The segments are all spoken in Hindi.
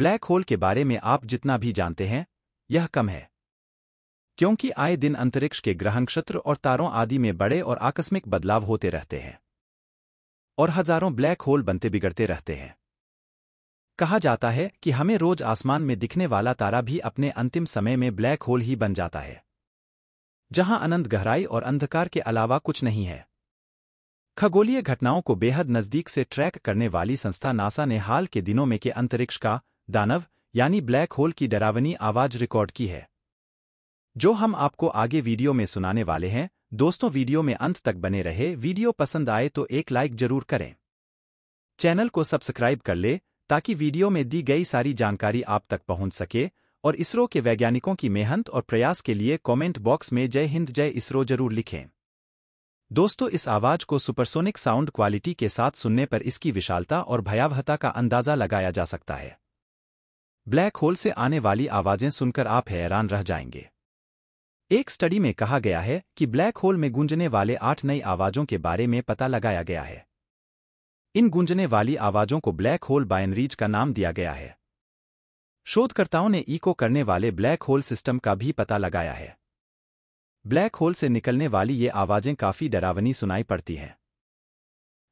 ब्लैक होल के बारे में आप जितना भी जानते हैं यह कम है क्योंकि आए दिन अंतरिक्ष के ग्रहण नक्षत्र और तारों आदि में बड़े और आकस्मिक बदलाव होते रहते हैं और हजारों ब्लैक होल बनते बिगड़ते रहते हैं कहा जाता है कि हमें रोज आसमान में दिखने वाला तारा भी अपने अंतिम समय में ब्लैक होल ही बन जाता है जहां अनंत गहराई और अंधकार के अलावा कुछ नहीं है खगोलीय घटनाओं को बेहद नजदीक से ट्रैक करने वाली संस्था नासा ने हाल के दिनों में के अंतरिक्ष का दानव यानी ब्लैक होल की डरावनी आवाज रिकॉर्ड की है जो हम आपको आगे वीडियो में सुनाने वाले हैं दोस्तों वीडियो में अंत तक बने रहे वीडियो पसंद आए तो एक लाइक जरूर करें चैनल को सब्सक्राइब कर ले ताकि वीडियो में दी गई सारी जानकारी आप तक पहुंच सके और इसरो के वैज्ञानिकों की मेहनत और प्रयास के लिए कमेंट बॉक्स में जय हिंद जय इसरो जरूर लिखें दोस्तों इस आवाज को सुपरसोनिक साउंड क्वालिटी के साथ सुनने पर इसकी विशालता और भयावहता का अंदाजा लगाया जा सकता है ब्लैक होल से आने वाली आवाजें सुनकर आप हैरान रह जाएंगे एक स्टडी में कहा गया है कि ब्लैक होल में गूंजने वाले आठ नई आवाजों के बारे में पता लगाया गया है इन गूंजने वाली आवाजों को ब्लैक होल बायनरीज का नाम दिया गया है शोधकर्ताओं ने इको करने वाले ब्लैक होल सिस्टम का भी पता लगाया है ब्लैक होल से निकलने वाली ये आवाजें काफी डरावनी सुनाई पड़ती हैं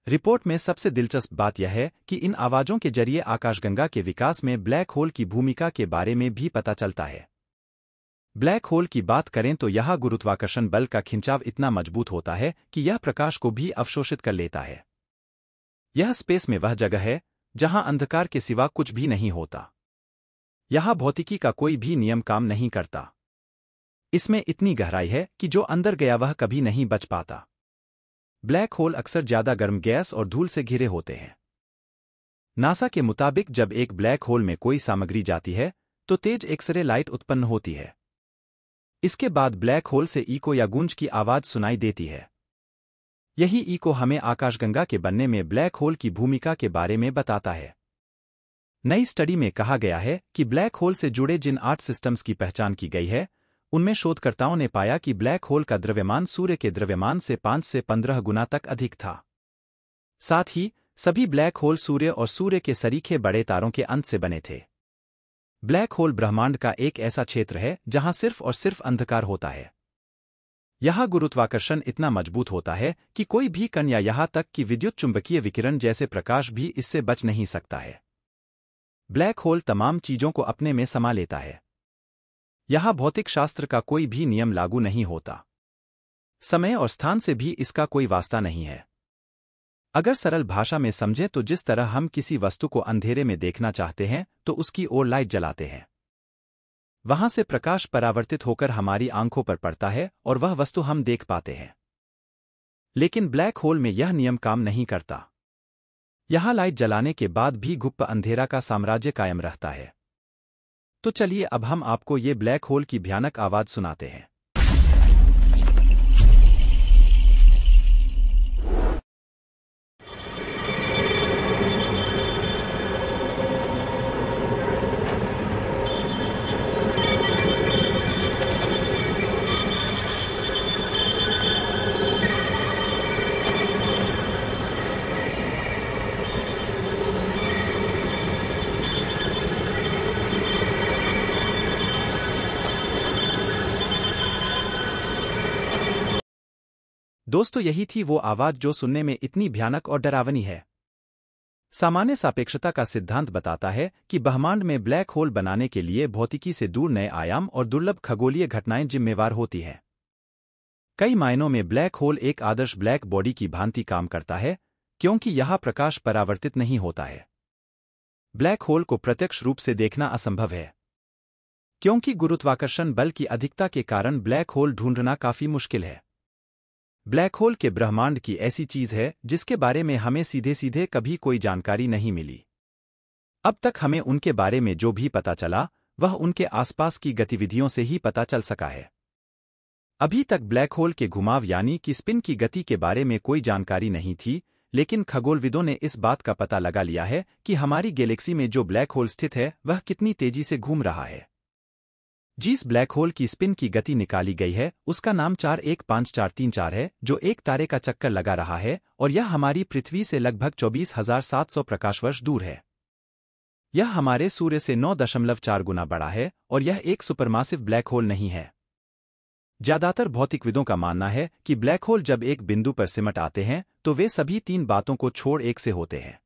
रिपोर्ट में सबसे दिलचस्प बात यह है कि इन आवाज़ों के जरिए आकाशगंगा के विकास में ब्लैक होल की भूमिका के बारे में भी पता चलता है ब्लैक होल की बात करें तो यह गुरुत्वाकर्षण बल का खिंचाव इतना मजबूत होता है कि यह प्रकाश को भी अवशोषित कर लेता है यह स्पेस में वह जगह है जहां अंधकार के सिवा कुछ भी नहीं होता यहां भौतिकी का कोई भी नियम काम नहीं करता इसमें इतनी गहराई है कि जो अंदर गया वह कभी नहीं बच पाता ब्लैक होल अक्सर ज्यादा गर्म गैस और धूल से घिरे होते हैं नासा के मुताबिक जब एक ब्लैक होल में कोई सामग्री जाती है तो तेज एक्सरे लाइट उत्पन्न होती है इसके बाद ब्लैक होल से ईको या गूंज की आवाज सुनाई देती है यही ईको हमें आकाशगंगा के बनने में ब्लैक होल की भूमिका के बारे में बताता है नई स्टडी में कहा गया है कि ब्लैक होल से जुड़े जिन आठ सिस्टम्स की पहचान की गई है उनमें शोधकर्ताओं ने पाया कि ब्लैक होल का द्रव्यमान सूर्य के द्रव्यमान से पांच से पंद्रह गुना तक अधिक था साथ ही सभी ब्लैक होल सूर्य और सूर्य के सरीखे बड़े तारों के अंत से बने थे ब्लैक होल ब्रह्मांड का एक ऐसा क्षेत्र है जहां सिर्फ और सिर्फ अंधकार होता है यहां गुरुत्वाकर्षण इतना मजबूत होता है कि कोई भी कण या यहां तक कि विद्युत चुंबकीय विकिरण जैसे प्रकाश भी इससे बच नहीं सकता है ब्लैक होल तमाम चीजों को अपने में समा लेता है यहां भौतिक शास्त्र का कोई भी नियम लागू नहीं होता समय और स्थान से भी इसका कोई वास्ता नहीं है अगर सरल भाषा में समझें तो जिस तरह हम किसी वस्तु को अंधेरे में देखना चाहते हैं तो उसकी ओर लाइट जलाते हैं वहां से प्रकाश परावर्तित होकर हमारी आंखों पर पड़ता है और वह वस्तु हम देख पाते हैं लेकिन ब्लैक होल में यह नियम काम नहीं करता यहां लाइट जलाने के बाद भी गुप्त अंधेरा का साम्राज्य कायम रहता है तो चलिए अब हम आपको ये ब्लैक होल की भयानक आवाज़ सुनाते हैं दोस्तों तो यही थी वो आवाज जो सुनने में इतनी भयानक और डरावनी है सामान्य सापेक्षता का सिद्धांत बताता है कि ब्रह्मांड में ब्लैक होल बनाने के लिए भौतिकी से दूर नए आयाम और दुर्लभ खगोलीय घटनाएं जिम्मेवार होती हैं कई मायनों में ब्लैक होल एक आदर्श ब्लैक बॉडी की भांति काम करता है क्योंकि यह प्रकाश परावर्तित नहीं होता है ब्लैक होल को प्रत्यक्ष रूप से देखना असंभव है क्योंकि गुरुत्वाकर्षण बल की अधिकता के कारण ब्लैक होल ढूंढना काफी मुश्किल है ब्लैक होल के ब्रह्मांड की ऐसी चीज है जिसके बारे में हमें सीधे सीधे कभी कोई जानकारी नहीं मिली अब तक हमें उनके बारे में जो भी पता चला वह उनके आसपास की गतिविधियों से ही पता चल सका है अभी तक ब्लैक होल के घुमाव यानी कि स्पिन की गति के बारे में कोई जानकारी नहीं थी लेकिन खगोलविदों ने इस बात का पता लगा लिया है कि हमारी गैलेक्सी में जो ब्लैक होल स्थित है वह कितनी तेजी से घूम रहा है जिस ब्लैक होल की स्पिन की गति निकाली गई है उसका नाम चार एक पाँच चार तीन चार है जो एक तारे का चक्कर लगा रहा है और यह हमारी पृथ्वी से लगभग चौबीस हजार सात सौ प्रकाशवर्ष दूर है यह हमारे सूर्य से नौ दशमलव चार गुना बड़ा है और यह एक सुपरमासिव ब्लैक होल नहीं है ज्यादातर भौतिकविदों का मानना है कि ब्लैक होल जब एक बिंदु पर सिमट आते हैं तो वे सभी तीन बातों को छोड़ एक से होते हैं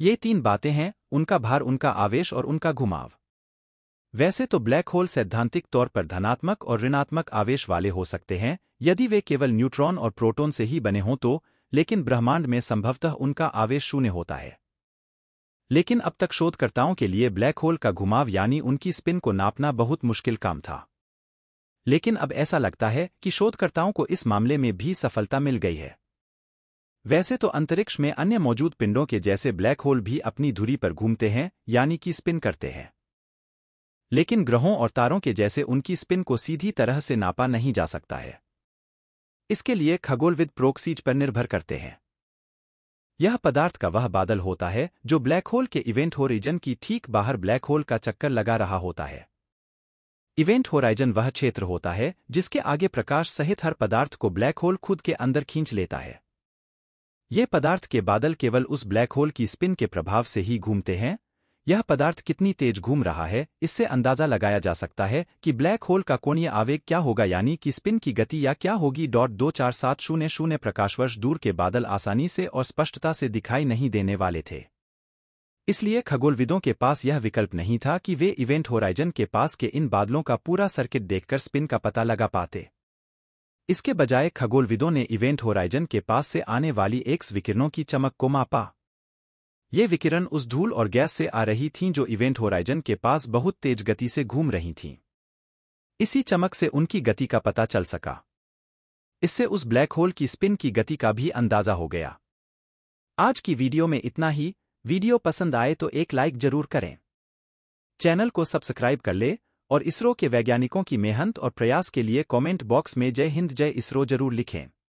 ये तीन बातें हैं उनका भार उनका आवेश और उनका घुमाव वैसे तो ब्लैक होल सैद्धांतिक तौर पर धनात्मक और ऋणात्मक आवेश वाले हो सकते हैं यदि वे केवल न्यूट्रॉन और प्रोटॉन से ही बने हों तो लेकिन ब्रह्मांड में संभवतः उनका आवेश शून्य होता है लेकिन अब तक शोधकर्ताओं के लिए ब्लैक होल का घुमाव यानी उनकी स्पिन को नापना बहुत मुश्किल काम था लेकिन अब ऐसा लगता है कि शोधकर्ताओं को इस मामले में भी सफलता मिल गई है वैसे तो अंतरिक्ष में अन्य मौजूद पिंडों के जैसे ब्लैक होल भी अपनी धुरी पर घूमते हैं यानी कि स्पिन करते हैं लेकिन ग्रहों और तारों के जैसे उनकी स्पिन को सीधी तरह से नापा नहीं जा सकता है इसके लिए खगोलविद प्रोक्सीज पर निर्भर करते हैं यह पदार्थ का वह बादल होता है जो ब्लैक होल के इवेंट होरिजन की ठीक बाहर ब्लैक होल का चक्कर लगा रहा होता है इवेंट होराइजन वह क्षेत्र होता है जिसके आगे प्रकाश सहित हर पदार्थ को ब्लैक होल खुद के अंदर खींच लेता है ये पदार्थ के बादल केवल उस ब्लैक होल की स्पिन के प्रभाव से ही घूमते हैं यह पदार्थ कितनी तेज घूम रहा है इससे अंदाजा लगाया जा सकता है कि ब्लैक होल का कोणीय आवेग क्या होगा यानी कि स्पिन की गति या क्या होगी डॉट दो चार सात शून्य शून्य प्रकाशवर्ष दूर के बादल आसानी से और स्पष्टता से दिखाई नहीं देने वाले थे इसलिए खगोलविदों के पास यह विकल्प नहीं था कि वे इवेंट होराइजन के पास के इन बादलों का पूरा सर्किट देखकर स्पिन का पता लगा पाते इसके बजाय खगोलविदों ने इवेंट होराइजन के पास से आने वाली एक्स विकिरणों की चमक को मापा ये विकिरण उस धूल और गैस से आ रही थीं जो इवेंट होराइजन के पास बहुत तेज गति से घूम रही थीं इसी चमक से उनकी गति का पता चल सका इससे उस ब्लैक होल की स्पिन की गति का भी अंदाजा हो गया आज की वीडियो में इतना ही वीडियो पसंद आए तो एक लाइक जरूर करें चैनल को सब्सक्राइब कर ले और इसरो के वैज्ञानिकों की मेहनत और प्रयास के लिए कमेंट बॉक्स में जय हिंद जय इसरो जरूर लिखें